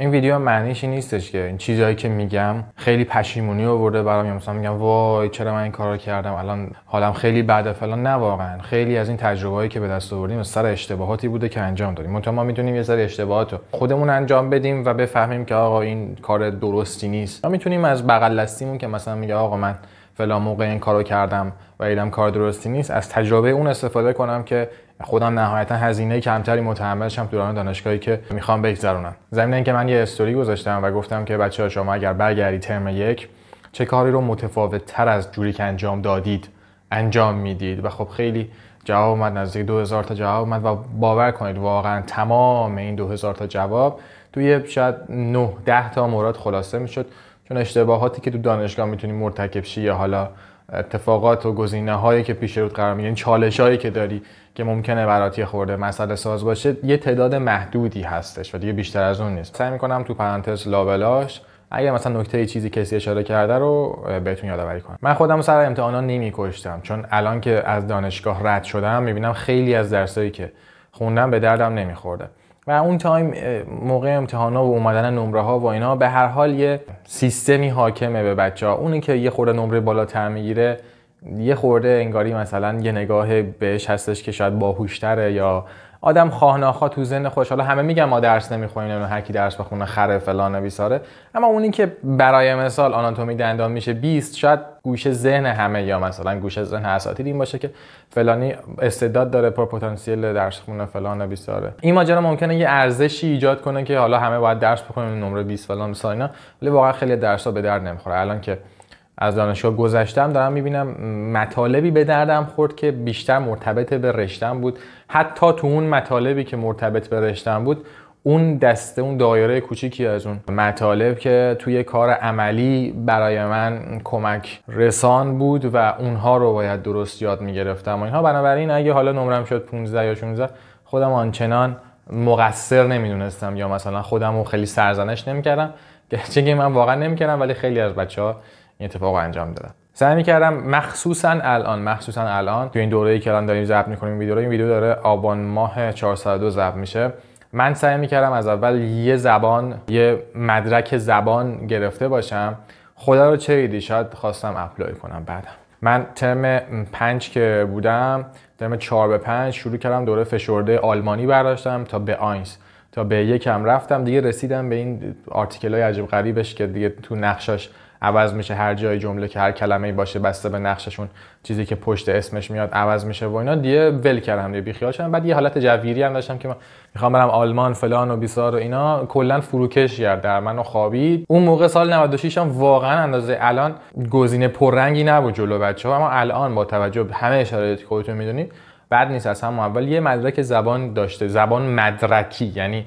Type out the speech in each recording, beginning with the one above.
این ویدیو معنیش این نیستش که این چیزهایی که میگم خیلی پشیمونی آورده برام یا یعنی مثلا میگم وای چرا من این کارو کردم الان حالم خیلی بده فلان نه واقعا خیلی از این تجربه هایی که به دست آوردیم سر اشتباهاتی بوده که انجام دادیم منتها ما میتونیم یه سر اشتباهات رو خودمون انجام بدیم و بفهمیم که آقا این کار درستی نیست ما میتونیم از بغل دستیمون که مثلا میگه آقا من فلان موقع این کارو کردم و دیدم کار درستی نیست از تجربه اون استفاده کنم که خودم نهایتا هزینه کمتری متحمل شم دوران دانشگاهی که میخوام بگذرونم زمین اینکه من یه استوری گذاشتم و گفتم که بچه شما اگر برگردی ترم یک چه کاری رو متفاوت تر از جوری که انجام دادید انجام میدید و خب خیلی جواب اومد نزدیک 2000 تا جواب اومد و باور کنید واقعا تمام این 2000 تا جواب توی شاید 9 10 تا مورد خلاصه میشد چون اشتباهاتی که تو دانشگاه میتونی مرتکب شی یا حالا اتفاقات و گزینه هایی که پیش رو قرار میگیرین یعنی چالش هایی که داری که ممکنه برات خورده مسئله ساز باشه یه تعداد محدودی هستش و دیگه بیشتر از اون نیست سعی میکنم تو پرانتز لابلاش اگر مثلا نکته چیزی کسی اشاره کرده رو بهتون یادآوری کنم من خودم سر امتحانا نمیکشتم چون الان که از دانشگاه رد شدم میبینم خیلی از درسایی که خوندم به دردم نمیخورده و اون تایم موقع امتحانا و اومدن نمره ها و اینا به هر حال یه سیستمی حاکمه به بچه ها اونی که یه خورده نمره بالاتر میگیره یه خورده انگاری مثلا یه نگاه بهش هستش که شاید باهوشتره یا آدم خواه تو ذهن خودش حالا همه میگن ما درس نمیخونیم نمیدونم هر کی درس بخونه خره فلان بیساره اما اونی که برای مثال آناتومی دندان میشه 20 شاید گوشه ذهن همه یا مثلا گوشه ذهن اساتید این باشه که فلانی استعداد داره پتانسیل درس خونه فلان بیساره این ماجرا ممکنه یه ارزشی ایجاد کنه که حالا همه باید درس بخونیم نمره 20 فلان بیسار ولی واقعا خیلی ها به درد نمیخوره الان که از دانشگاه گذشتم دارم میبینم مطالبی به دردم خورد که بیشتر مرتبط به رشتم بود حتی تو اون مطالبی که مرتبط به رشتم بود اون دسته اون دایره کوچیکی از اون مطالب که توی کار عملی برای من کمک رسان بود و اونها رو باید درست یاد میگرفتم و اینها بنابراین اگه حالا نمرم شد 15 یا 16 خودم آنچنان مقصر نمیدونستم یا مثلا خودم رو خیلی سرزنش نمیکردم گرچه که من واقعا نمیکردم ولی خیلی از بچه ها این اتفاق انجام دادم سعی میکردم مخصوصا الان مخصوصا الان تو این دوره‌ای که الان داریم ضبط میکنیم ویدیو رو این ویدیو داره آبان ماه 402 ضبط میشه من سعی میکردم از اول یه زبان یه مدرک زبان گرفته باشم خدا رو چه ایدی شاید خواستم اپلای کنم بعدم من ترم پنج که بودم ترم چهار به پنج شروع کردم دوره فشرده آلمانی برداشتم تا به آینس تا به یکم رفتم دیگه رسیدم به این آرتیکل های عجب غریبش که دیگه تو نقشاش عوض میشه هر جای جمله که هر کلمه ای باشه بسته به نقششون چیزی که پشت اسمش میاد عوض میشه و اینا دیگه ول کردم دیگه بیخیال شدم بعد یه حالت جویری هم داشتم که من میخوام برم آلمان فلان و بیسار و اینا کلا فروکش کرد در منو خوابید اون موقع سال 96 هم واقعا اندازه الان گزینه پررنگی نبود جلو بچه ها اما الان با توجه به همه اشاره خودتون میدونید بعد نیست از هم اول یه مدرک زبان داشته زبان مدرکی یعنی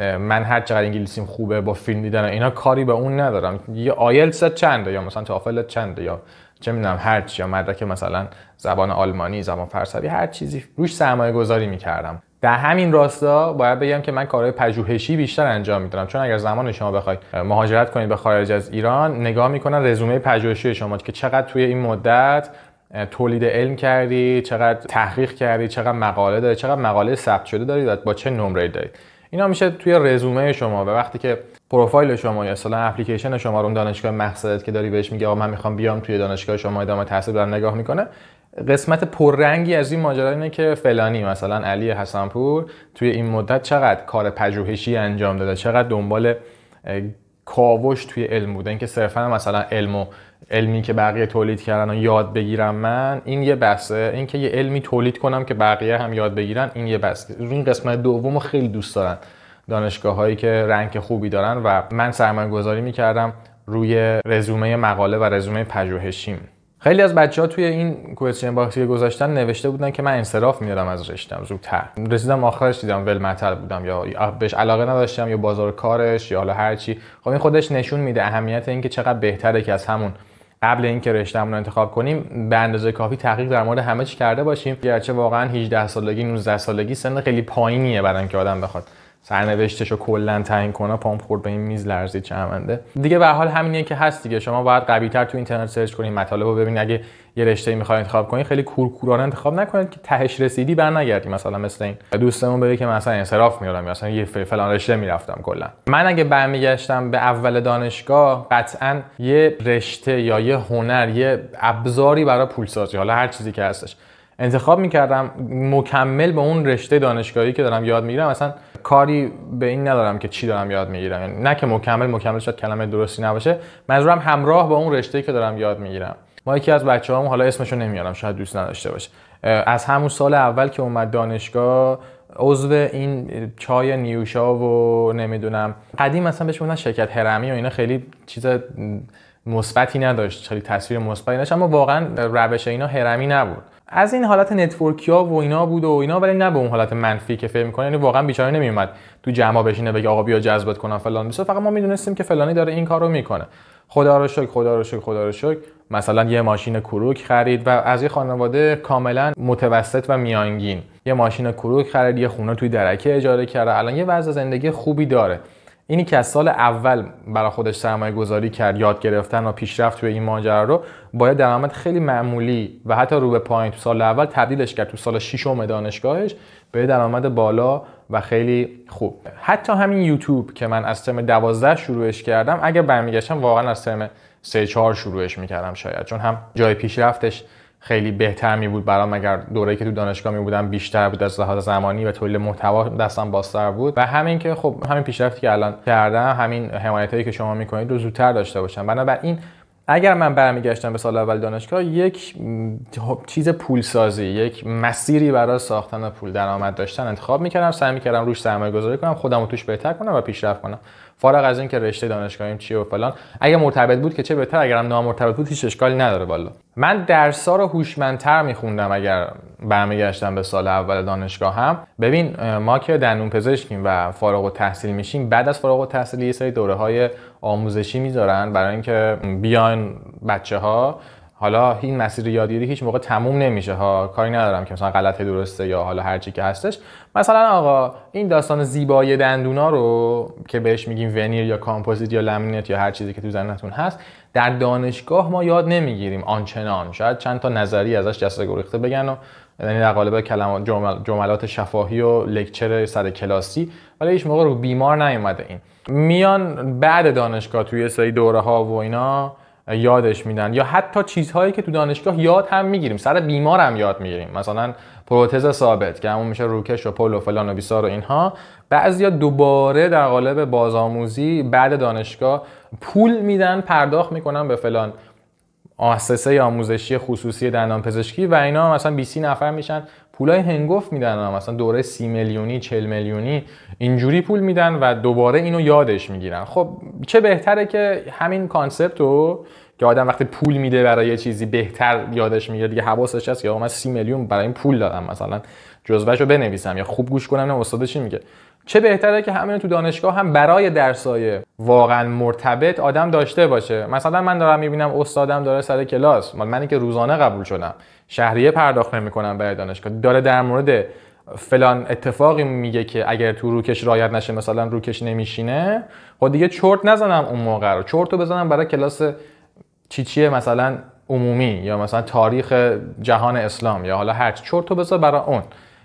من هر چقدر انگلیسیم خوبه با فیلم دیدن اینا کاری به اون ندارم یه آیلتس چنده یا مثلا تافل چنده یا چه میدونم هر چی یا مدرک مثلا زبان آلمانی زبان فرسوی هر چیزی روش سرمایه گذاری میکردم در همین راستا باید بگم که من کارهای پژوهشی بیشتر انجام میدم چون اگر زمان شما بخواید مهاجرت کنید به خارج از ایران نگاه میکنن رزومه پژوهشی شما که چقدر توی این مدت تولید علم کردی چقدر تحقیق کردی چقدر مقاله داری چقدر مقاله ثبت شده دارید با چه نمره دارید اینا میشه توی رزومه شما و وقتی که پروفایل شما یا اصلا اپلیکیشن شما رو دانشگاه مقصدت که داری بهش میگه آقا من میخوام بیام توی دانشگاه شما ادامه تحصیل دارم نگاه میکنه قسمت پررنگی از این ماجرا اینه که فلانی مثلا علی حسنپور توی این مدت چقدر کار پژوهشی انجام داده چقدر دنبال کاوش توی علم بوده که صرفا مثلا علم و علمی که بقیه تولید کردن و یاد بگیرم من این یه بسه اینکه یه علمی تولید کنم که بقیه هم یاد بگیرن این یه بسه این قسمت دوم خیلی دوست دارن دانشگاه هایی که رنگ خوبی دارن و من سرمایه گذاری میکردم روی رزومه مقاله و رزومه پژوهشیم خیلی از بچه ها توی این کوشن باکسی که گذاشتن نوشته بودن که من انصراف میدادم از رشتم زودتر رسیدم آخرش دیدم متل بودم یا بهش علاقه نداشتم یا بازار کارش یا حالا هرچی خب این خودش نشون میده اهمیت اینکه چقدر بهتره که از همون قبل اینکه رشتهمون رو انتخاب کنیم به اندازه کافی تحقیق در مورد همه چی کرده باشیم گرچه واقعا 18 سالگی 19 سالگی سن خیلی پایینیه برای اینکه آدم بخواد سرنوشتش رو کلا تعیین کنه پام خورد به این میز لرزید چمنده دیگه به حال همینیه که هست دیگه شما باید قویتر تو اینترنت سرچ کنید مطالب رو ببینید اگه یه رشته ای میخواید انتخاب کنید خیلی کورکورانه انتخاب نکنید که تهش رسیدی بر نگردی مثلا مثل این دوستمون بگه که مثلا انصراف میارم مثلا یه فلان رشته میرفتم کلا من اگه برمیگشتم به اول دانشگاه قطعا یه رشته یا یه هنر یه ابزاری برای پولسازی حالا هر چیزی که هستش انتخاب میکردم مکمل به اون رشته دانشگاهی که دارم یاد میگیرم مثلا کاری به این ندارم که چی دارم یاد میگیرم یعنی نه که مکمل مکمل شاید کلمه درستی نباشه منظورم همراه با اون رشته که دارم یاد میگیرم ما یکی از بچه هم حالا اسمشو نمیارم شاید دوست نداشته باشه از همون سال اول که اومد دانشگاه عضو این چای نیوشا و نمیدونم قدیم مثلا بهش میگفتن شرکت هرمی و اینا خیلی چیز مثبتی نداشت خیلی تصویر مثبتی نداشت اما واقعا روش اینا هرمی نبود از این حالت نتورکی ها و اینا بود و اینا ولی نه به اون حالت منفی که فکر میکنه یعنی واقعا بیچاره نمیومد تو جمع بشینه بگه آقا بیا جذبت کنم فلان بسه فقط ما میدونستیم که فلانی داره این کارو میکنه خدا رو شکر خدا رو شکر خدا رو شکر مثلا یه ماشین کروک خرید و از یه خانواده کاملا متوسط و میانگین یه ماشین کروک خرید یه خونه توی درکه اجاره کرده الان یه وضع زندگی خوبی داره اینی که از سال اول برای خودش سرمایه گذاری کرد یاد گرفتن و پیشرفت توی این ماجرا رو باید درآمد خیلی معمولی و حتی رو به پایین تو سال اول تبدیلش کرد تو سال ششم دانشگاهش به درآمد بالا و خیلی خوب حتی همین یوتیوب که من از ترم 12 شروعش کردم اگر برمیگشتم واقعا از ترم 3 4 شروعش میکردم شاید چون هم جای پیشرفتش خیلی بهتر می بود برام اگر دوره‌ای که تو دانشگاه می بودم بیشتر بود از لحاظ زمانی و تولید محتوا دستم بازتر بود و همین که خب همین پیشرفتی که الان کردم همین حمایتایی که شما میکنید رو زودتر داشته باشم بنابراین اگر من برمیگشتم به سال اول دانشگاه یک چیز پولسازی یک مسیری برای ساختن پول درآمد داشتن انتخاب میکردم سعی میکردم روش سرمایه گذاری کنم خودم رو توش بهتر کنم و پیشرفت کنم فارغ از اینکه رشته دانشگاهیم چیه و فلان اگه مرتبط بود که چه بهتر اگرم نامرتبط بود هیچ اشکالی نداره والا من درسها رو هوشمندتر میخوندم اگر برمیگشتم به سال اول دانشگاه هم ببین ما که دندون پزشکیم و فارغ و تحصیل میشیم بعد از فارغ و تحصیل یه سری دوره های آموزشی میذارن برای اینکه بیان بچه ها حالا این مسیر یادگیری هیچ موقع تموم نمیشه ها کاری ندارم که مثلا غلطه درسته یا حالا هرچی که هستش مثلا آقا این داستان زیبایی دندونا رو که بهش میگیم ونیر یا کامپوزیت یا لامینت یا هر چیزی که تو زنتون هست در دانشگاه ما یاد نمیگیریم آنچنان شاید چند تا نظری ازش جسته گریخته بگن و یعنی در قالب کلمات جملات شفاهی و لکچر سر کلاسی ولی هیچ موقع رو بیمار نیومده این میان بعد دانشگاه توی سری دوره ها و اینا یادش میدن یا حتی چیزهایی که تو دانشگاه یاد هم میگیریم سر بیمار هم یاد میگیریم مثلا پروتز ثابت که همون میشه روکش و پل و فلان و بیسار و اینها بعضیا دوباره در قالب بازآموزی بعد دانشگاه پول میدن پرداخت میکنن به فلان مؤسسه آموزشی خصوصی دندانپزشکی و اینا مثلا 20 نفر میشن پولای هنگفت میدن هم. مثلا دوره سی میلیونی چل میلیونی اینجوری پول میدن و دوباره اینو یادش میگیرن خب چه بهتره که همین کانسپت رو که آدم وقتی پول میده برای یه چیزی بهتر یادش میگیره دیگه حواسش هست که آقا من سی میلیون برای این پول دادم مثلا جزوهشو بنویسم یا خوب گوش کنم نه استاد چی میگه چه بهتره که همین تو دانشگاه هم برای درسای واقعا مرتبط آدم داشته باشه مثلا من دارم میبینم استادم داره سر کلاس منی که روزانه قبول شدم شهریه پرداخت میکنم برای دانشگاه داره در مورد فلان اتفاقی میگه که اگر تو روکش رایت نشه مثلا روکش نمیشینه خب دیگه چرت نزنم اون موقع رو چرت بزنم برای کلاس چیچیه مثلا عمومی یا مثلا تاریخ جهان اسلام یا حالا هر چرت رو برای اون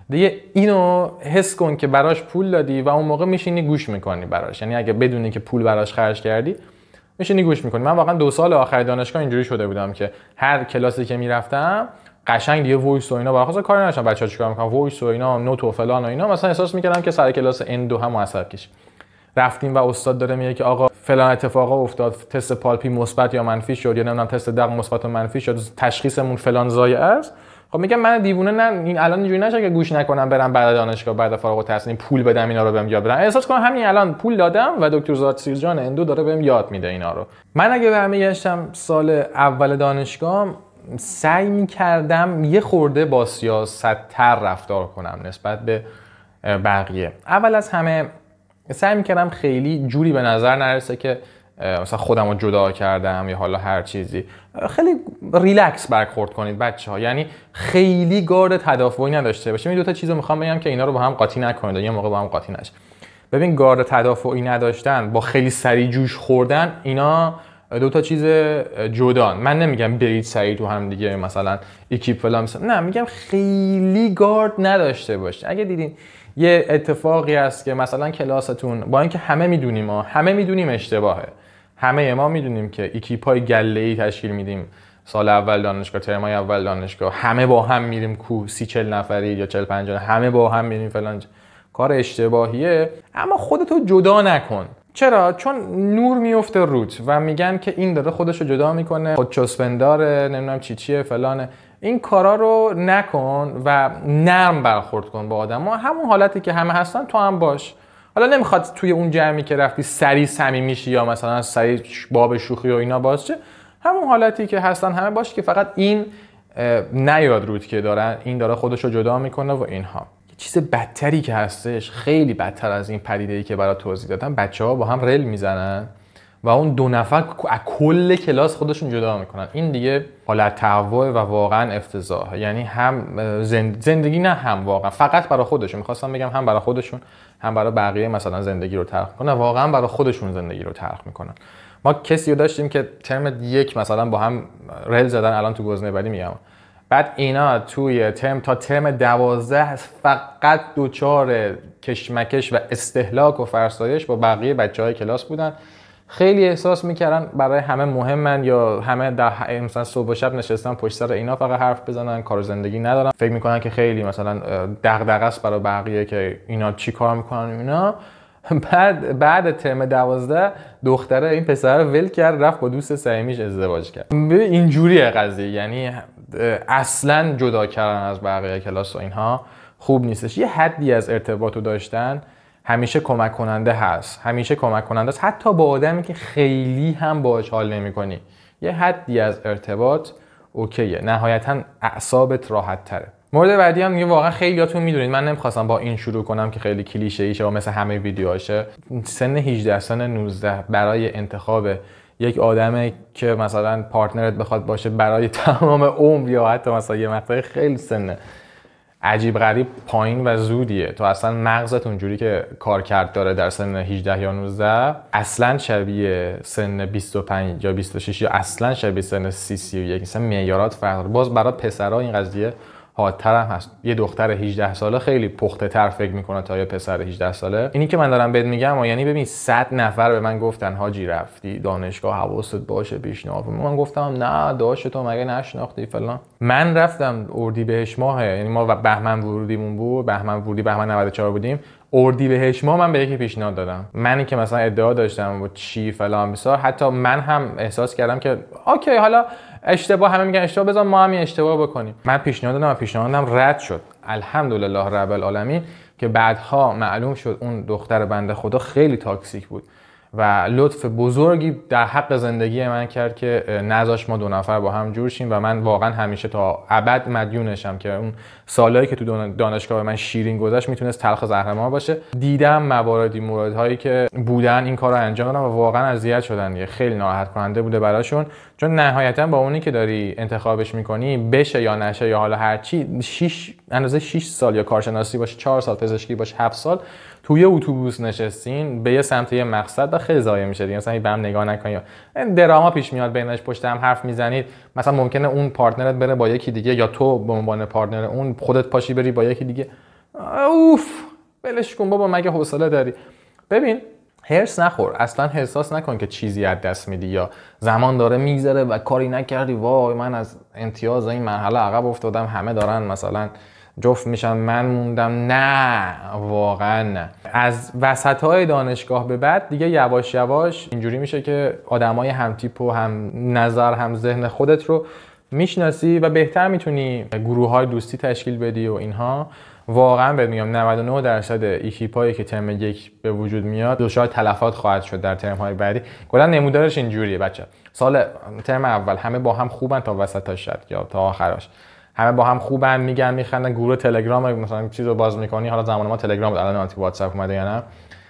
دیگه اینو حس کن که براش پول دادی و اون موقع میشینی گوش میکنی براش یعنی اگه بدونی که پول براش خرج کردی میشینی گوش میکنی من واقعا دو سال آخر دانشگاه اینجوری شده بودم که هر کلاسی که میرفتم قشنگ دیگه وایس و اینا خاطر کاری نداشتم بچا چیکار میکنم وایس و اینا نوت و فلان و اینا مثلا احساس میکردم که سر کلاس ان دو هم عصب کش رفتیم و استاد داره میگه که آقا فلان اتفاق افتاد تست پالپی مثبت یا منفی شد یا نمیدونم تست دق مثبت و منفی شد تشخیصمون فلان زایه است خب میگم من دیوونه نه این الان اینجوری نشه که گوش نکنم برم بعد دانشگاه بعد فارغ التحصیل پول بدم اینا رو بهم یاد بدم احساس کنم همین الان پول دادم و دکتر زاد اندو داره بهم یاد میده اینا رو من اگه برمیگشتم سال اول دانشگاه سعی میکردم یه خورده با سیاستتر رفتار کنم نسبت به بقیه اول از همه سعی میکردم خیلی جوری به نظر نرسه که مثلا خودم رو جدا کردم یا حالا هر چیزی خیلی ریلکس برخورد کنید بچه ها یعنی خیلی گارد تدافعی نداشته باشه این یعنی دو تا چیزو میخوام بگم که اینا رو با هم قاطی نکنید یه موقع با هم قاطی نشه ببین گارد تدافعی نداشتن با خیلی سری جوش خوردن اینا دو تا چیز جدان من نمیگم برید سری تو هم دیگه مثلا اکیپ فلان نه میگم خیلی گارد نداشته باشه اگه دیدین یه اتفاقی است که مثلا کلاستون با اینکه همه میدونیم ما همه میدونیم اشتباهه همه ما میدونیم که اکیپای گله ای تشکیل میدیم سال اول دانشگاه ترمای اول دانشگاه همه با هم میریم کو سی چل نفری یا چل پنج همه با هم میریم فلان کار اشتباهیه اما خودتو جدا نکن چرا چون نور میفته روت و میگن که این داره خودشو جدا میکنه خودچسبنداره نمیدونم چی چیه فلانه این کارا رو نکن و نرم برخورد کن با آدم ما همون حالتی که همه هستن تو هم باش حالا نمیخواد توی اون جمعی که رفتی سری صمیمی میشی یا مثلا سری باب شوخی و اینا باشه همون حالتی که هستن همه باشه که فقط این نیاد رود که دارن این داره خودش رو جدا میکنه و اینها چیز بدتری که هستش خیلی بدتر از این پدیده ای که برای توضیح دادم بچه ها با هم رل میزنن و اون دو نفر از کل کلاس خودشون جدا میکنن این دیگه حالت تهوع و واقعا افتضاح یعنی هم زندگی نه هم واقعا فقط برای خودشون میخواستم بگم هم برای خودشون هم برای بقیه مثلا زندگی رو ترخ میکنن واقعا برای خودشون زندگی رو ترخ میکنن ما کسی رو داشتیم که ترم یک مثلا با هم رل زدن الان تو گزنه ولی میگم بعد اینا توی ترم تا ترم دوازده فقط دو دوچار کشمکش و استهلاک و فرسایش با بقیه بچه کلاس بودن خیلی احساس میکردن برای همه مهمن یا همه در مثلا صبح و شب نشستن پشت سر اینا فقط حرف بزنن کار زندگی ندارن فکر میکنن که خیلی مثلا دغدغه است برای بقیه که اینا چی کار میکنن اینا بعد بعد ترم دوازده دختره این پسر رو ول کرد رفت با دوست سعیمیش ازدواج کرد اینجوریه قضیه یعنی اصلا جدا کردن از بقیه کلاس و اینها خوب نیستش یه حدی از ارتباط داشتن همیشه کمک کننده هست همیشه کمک کننده است حتی با آدمی که خیلی هم باهاش حال کنی یه حدی از ارتباط اوکیه نهایتا اعصابت راحت تره مورد بعدی هم میگه واقعا خیلیاتون میدونید من نمیخواستم با این شروع کنم که خیلی کلیشه ایشه و مثل همه ویدیوهاشه سن 18 سن 19 برای انتخاب یک آدمه که مثلا پارتنرت بخواد باشه برای تمام عمر یا حتی مثلا یه مقطع خیلی سنه عجیب غریب پایین و زودیه تو اصلا مغزت اونجوری که کار کرد داره در سن 18 یا 19 اصلا شبیه سن 25 یا 26 یا اصلا شبیه سن 30 31 مثلا معیارات فرق داره باز برای پسرها این قضیه حادتر هم هست یه دختر 18 ساله خیلی پخته تر فکر میکنه تا یه پسر 18 ساله اینی که من دارم بهت میگم یعنی ببین 100 نفر به من گفتن هاجی رفتی دانشگاه حواست باشه پیشنهاد من گفتم نه داش تو مگه نشناختی فلان من رفتم اردی بهش ماه یعنی ما بهمن ورودیمون بود بهمن ورودی بهمن 94 بودیم اردی بهش ما من به یکی پیشنهاد دادم منی که مثلا ادعا داشتم و چی فلان بسا حتی من هم احساس کردم که اوکی حالا اشتباه همه میگن اشتباه بزن ما هم اشتباه بکنیم من پیشنهاد دادم و پیشنهادم رد شد الحمدلله رب العالمین که بعدها معلوم شد اون دختر بنده خدا خیلی تاکسیک بود و لطف بزرگی در حق زندگی من کرد که نذاش ما دو نفر با هم جور شیم و من واقعا همیشه تا ابد مدیونشم که اون سالهایی که تو دانشگاه من شیرین گذشت میتونست تلخ زهر باشه دیدم مواردی موردهایی که بودن این کار رو انجام دادن و واقعا اذیت شدن یه خیلی ناراحت کننده بوده براشون چون نهایتا با اونی که داری انتخابش میکنی بشه یا نشه یا حالا هرچی اندازه 6 سال یا کارشناسی باشه 4 سال پزشکی باشه 7 سال توی اتوبوس نشستین به یه سمت یه مقصد و خیلی ضایع میشه دیگه یعنی مثلا به هم نگاه نکنید دراما پیش میاد بینش پشت هم حرف میزنید مثلا ممکنه اون پارتنرت بره با یکی دیگه یا تو به عنوان پارتنر اون خودت پاشی بری با یکی دیگه اوف بلش کن بابا مگه حوصله داری ببین هرس نخور اصلا حساس نکن که چیزی از دست میدی یا زمان داره میگذره و کاری نکردی وای من از امتیاز این مرحله عقب افتادم همه دارن مثلا جفت میشن من موندم نه واقعا نه از وسط های دانشگاه به بعد دیگه یواش یواش اینجوری میشه که آدمای هم تیپ و هم نظر هم ذهن خودت رو میشناسی و بهتر میتونی گروه های دوستی تشکیل بدی و اینها واقعا بهت میگم 99 درصد ایکیپایی که ترم یک به وجود میاد دچار تلفات خواهد شد در ترم های بعدی کلا نمودارش اینجوریه بچه سال ترم اول همه با هم خوبن تا وسطاش شد یا تا آخرش همه با هم خوبن میگن میخندن گروه تلگرام مثلا چیزو باز میکنی حالا زمان ما تلگرام بود الان آنتی واتساپ اومده یا نه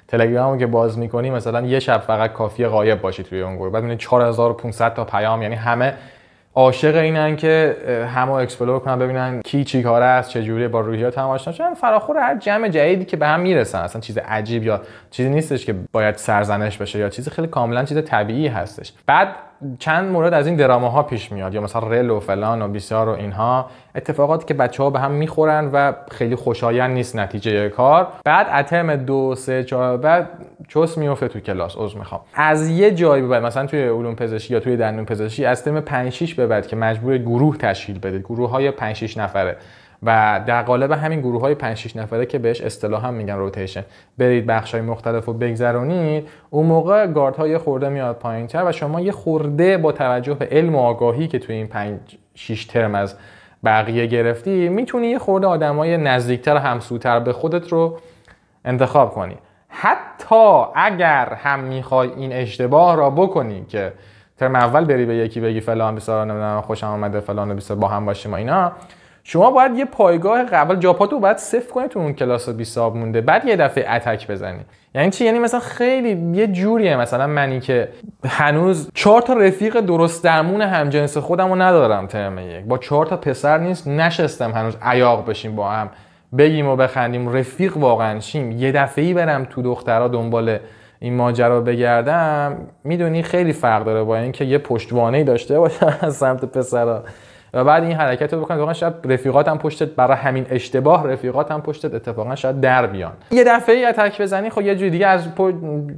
تلگرامو که باز میکنی مثلا یه شب فقط کافی غایب باشی توی اون گروه بعد میبینی 4500 تا پیام یعنی همه عاشق اینن که همو اکسپلور کنن ببینن کی چی کار است چه جوری با روحیات هم آشنا فراخور هر جمع جدیدی که به هم میرسن اصلا چیز عجیب یا چیزی نیستش که باید سرزنش بشه یا چیزی خیلی کاملا چیز طبیعی هستش بعد چند مورد از این دراما ها پیش میاد یا مثلا رل و فلان و بیسار و اینها اتفاقاتی که بچه ها به هم میخورن و خیلی خوشایند نیست نتیجه کار بعد اتم دو سه چهار بعد چوس میفته تو کلاس از میخوام از یه جایی به مثلا توی علوم پزشکی یا توی دندون پزشکی از تم 5 به بعد که مجبور گروه تشکیل بده گروه های 5 نفره و در قالب همین گروه های 5 6 نفره که بهش هم میگن روتیشن برید بخش های مختلف رو بگذرونید اون موقع گارد های خورده میاد پایین تر و شما یه خورده با توجه به علم و آگاهی که توی این 5 6 ترم از بقیه گرفتی میتونی یه خورده آدمای نزدیکتر همسوتر به خودت رو انتخاب کنی حتی اگر هم میخوای این اشتباه را بکنی که ترم اول بری به یکی بگی فلان بسار نمیدونم خوشم آمده فلان بسار با هم باشیم و اینا شما باید یه پایگاه قبل جاپاتو باید صفر کنید تو اون کلاس بیساب مونده بعد یه دفعه اتک بزنید یعنی چی یعنی مثلا خیلی یه جوریه مثلا منی که هنوز چهار تا رفیق درست درمون همجنس خودمو ندارم ترم یک با چهار تا پسر نیست نشستم هنوز عیاق بشیم با هم بگیم و بخندیم رفیق واقعا شیم یه دفعه برم تو دخترها دنبال این ماجرا بگردم میدونی خیلی فرق داره با اینکه یه پشتوانه داشته باشم از سمت پسرها و بعد این حرکت رو بکنن شاید رفیقات رفیقاتم پشتت برای همین اشتباه رفیقاتم پشتت اتفاقا شاید در بیان یه دفعه یه اتک بزنی خب یه جوری دیگه از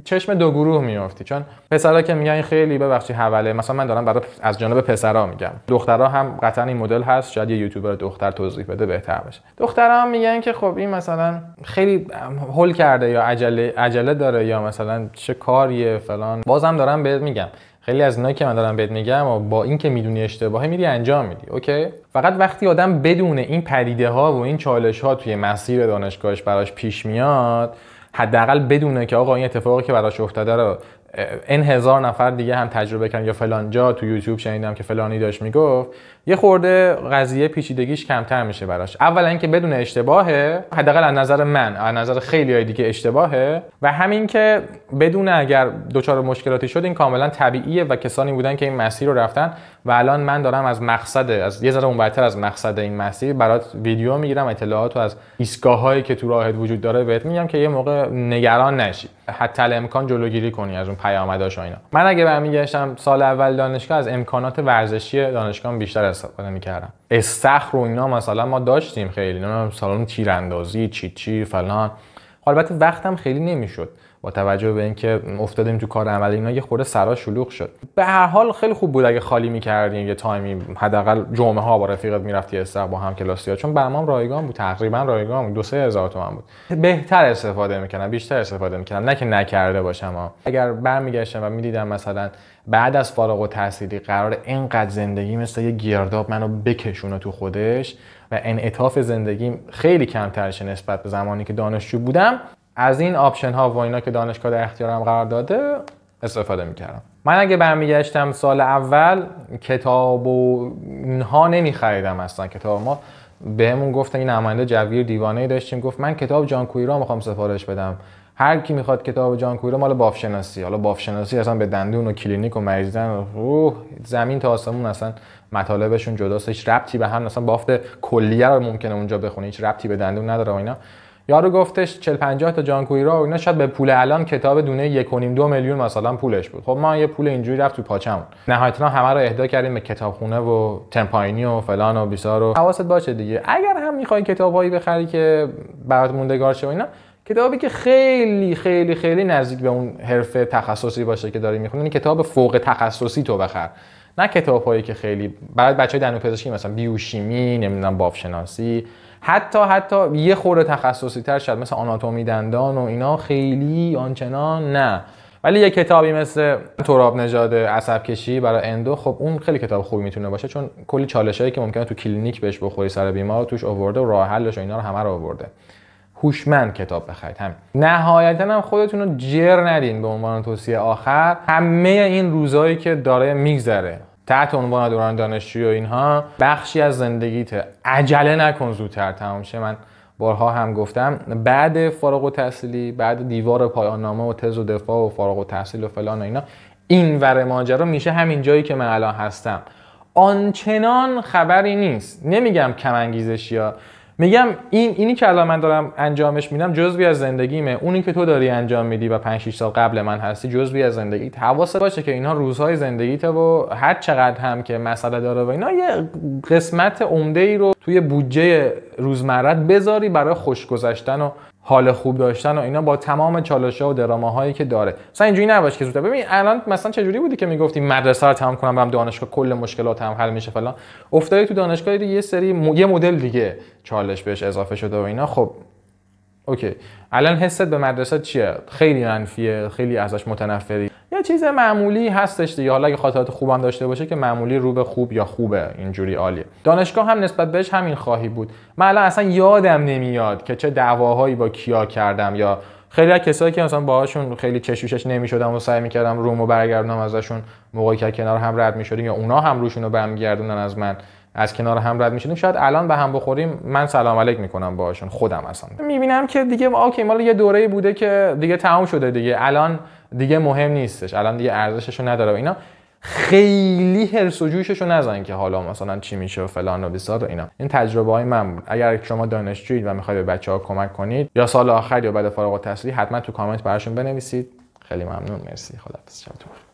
چشم دو گروه میافتی چون پسرا که میگن خیلی ببخشید حوله مثلا من دارم برای از جانب پسرا میگم دخترها هم قطعا این مدل هست شاید یه یوتیوبر دختر توضیح بده بهتر باشه دخترها هم میگن که خب این مثلا خیلی هول کرده یا عجله عجله داره یا مثلا چه کاریه فلان بازم دارم بهت میگم خیلی از اینایی که من دارم بهت میگم و با اینکه میدونی اشتباهه میری انجام میدی اوکی فقط وقتی آدم بدون این پدیده ها و این چالش ها توی مسیر دانشگاهش براش پیش میاد حداقل بدونه که آقا این اتفاقی که براش افتاده رو این هزار نفر دیگه هم تجربه کردن یا فلان جا تو یوتیوب شنیدم که فلانی داشت میگفت یه خورده قضیه پیچیدگیش کمتر میشه براش اولا اینکه بدون اشتباهه حداقل از نظر من از نظر خیلی های دیگه اشتباهه و همین که بدون اگر دچار مشکلاتی شد این کاملا طبیعیه و کسانی بودن که این مسیر رو رفتن و الان من دارم از مقصد از یه ذره اونورتر از مقصد این مسیر برات ویدیو میگیرم اطلاعات و از هایی که تو راهت وجود داره بهت میگم که یه موقع نگران نشی حتی امکان جلوگیری کنی از اون پیامداش و اینا من اگه برمیگشتم سال اول دانشگاه از امکانات ورزشی دانشگاه بیشتر استفاده میکردم استخر رو اینا مثلا ما داشتیم خیلی نمیدونم سالن تیراندازی چی چی فلان البته وقتم خیلی نمیشد با توجه به اینکه افتادیم تو کار عملی اینا یه خورده سرا شلوغ شد به هر حال خیلی خوب بود اگه خالی میکردیم یه تایمی حداقل جمعه ها با رفیقت میرفتی استخ با هم کلاسیا چون برام رایگان بود تقریبا رایگان بود دو سه هزار تومن بود بهتر استفاده میکنم بیشتر استفاده میکنم نه که نکرده باشم ها. اگر برمیگشتم و میدیدم مثلا بعد از فارغ و تحصیلی قرار اینقدر زندگی مثل یه گیرداب منو بکشونه تو خودش و انعطاف زندگی خیلی کمترش نسبت به زمانی که دانشجو بودم از این آپشن ها و اینا که دانشگاه در اختیارم قرار داده استفاده میکردم من اگه برمیگشتم سال اول کتاب و اینها نمیخریدم اصلا کتاب ما بهمون گفته گفتن این نماینده جویر دیوانه ای داشتیم گفت من کتاب جان کویرا میخوام سفارش بدم هر کی میخواد کتاب جان کویرا مال بافشناسی حالا بافشناسی اصلا به دندون و کلینیک و مریضن روح زمین تا آسمون اصلا مطالبشون جداست هیچ ربطی به هم اصلا بافت کلیه رو ممکنه اونجا بخونی هیچ ربطی به دندون نداره و اینا یارو گفتش 40 50 تا جان کویرا. و اینا شاید به پول الان کتاب دونه 1.5 2 میلیون مثلا پولش بود خب ما یه پول اینجوری رفت تو پاچمون نهایتا همه رو اهدا کردیم به کتابخونه و تمپاینی و فلان و بیسار و حواست باشه دیگه اگر هم میخوای کتابایی بخری که برات موندگار شه و اینا کتابی که خیلی خیلی خیلی نزدیک به اون حرفه تخصصی باشه که داری میخونی یعنی کتاب فوق تخصصی تو بخر نه کتاب هایی که خیلی برای بچه های پزشکی مثلا بیوشیمی نمیدونم بافشناسی حتی حتی یه خورده تخصصی تر شد مثل آناتومی دندان و اینا خیلی آنچنان نه ولی یه کتابی مثل تراب نژاد عصب کشی برای اندو خب اون خیلی کتاب خوبی میتونه باشه چون کلی چالشایی که ممکنه تو کلینیک بهش بخوری سر بیمار توش آورده و راه حلش و اینا رو همه رو آورده هوشمند کتاب بخرید هم. نهایتا هم خودتون رو جر ندین به عنوان توصیه آخر همه این روزایی که داره میگذره تحت عنوان دوران دانشجویی و اینها بخشی از زندگیت عجله نکن زودتر تمام شه من بارها هم گفتم بعد فارغ و تحصیلی بعد دیوار پایان نامه و تز و دفاع و فارغ و تحصیل و فلان و اینا این ور ماجرا میشه همین جایی که من الان هستم آنچنان خبری نیست نمیگم کم انگیزشی میگم این اینی که الان من دارم انجامش میدم جزوی از زندگیمه اونی که تو داری انجام میدی و 5 6 سال قبل من هستی جزوی از زندگی حواست باشه که اینها روزهای زندگیته و هر چقدر هم که مسئله داره و اینا یه قسمت عمده ای رو توی بودجه روزمرت بذاری برای خوش و حال خوب داشتن و اینا با تمام چالش و دراما هایی که داره مثلا اینجوری نباش که زودتر ببین الان مثلا چه جوری بودی که میگفتی مدرسه رو تمام کنم برم دانشگاه کل مشکلات هم حل میشه فلان افتادی تو دانشگاه یه سری یه مدل دیگه چالش بهش اضافه شده و اینا خب اوکی الان حست به مدرسه چیه خیلی منفیه خیلی ازش متنفری یه چیز معمولی هستش دیگه حالا اگه خاطرات خوبم داشته باشه که معمولی رو به خوب یا خوبه اینجوری عالیه دانشگاه هم نسبت بهش همین خواهی بود من الان اصلا یادم نمیاد که چه دعواهایی با کیا کردم یا خیلی از کسایی که مثلا باهاشون خیلی چشوشش نمیشدم و سعی میکردم رومو برگردونم ازشون موقعی که کنار هم رد میشدیم یا اونا هم روشونو برمیگردوندن از من از کنار هم رد میشدیم شاید الان به هم بخوریم من سلام علیک میکنم باهاشون خودم اصلا میبینم که دیگه اوکی مال یه دوره بوده که دیگه تمام شده دیگه الان دیگه مهم نیستش الان دیگه ارزشش نداره اینا خیلی هرس و نزن که حالا مثلا چی میشه و فلان و بیسار و اینا این تجربه های من بود اگر شما دانشجوید و میخواید به بچه ها کمک کنید یا سال آخر یا بعد فارغ التحصیلی حتما تو کامنت براشون بنویسید خیلی ممنون مرسی خدا شما